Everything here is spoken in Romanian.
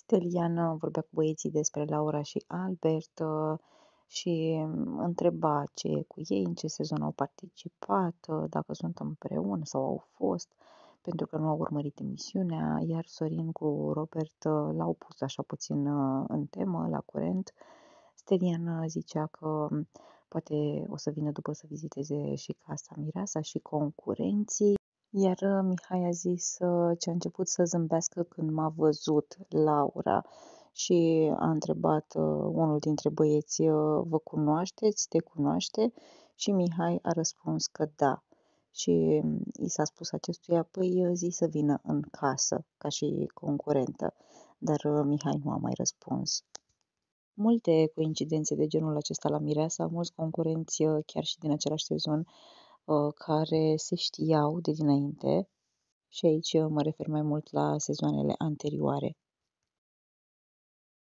Stelian vorbea cu băieții despre Laura și Albert uh, și întreba ce e cu ei, în ce sezon au participat, uh, dacă sunt împreună sau au fost, pentru că nu au urmărit emisiunea, iar Sorin cu Robert uh, l-au pus așa puțin în temă, la curent. Stelian zicea că um, poate o să vină după să viziteze și casa Mireasa și concurenții. Iar uh, Mihai a zis uh, ce a început să zâmbească când m-a văzut Laura și a întrebat uh, unul dintre băieți, vă cunoașteți, te cunoaște? Și Mihai a răspuns că da. Și mm, i s-a spus acestuia, păi zi să vină în casă, ca și concurentă, dar Mihai nu a mai răspuns. Multe coincidențe de genul acesta la Mireasa, mulți concurenți chiar și din același sezon Ă, care se știau de dinainte și aici mă refer mai mult la sezoanele anterioare.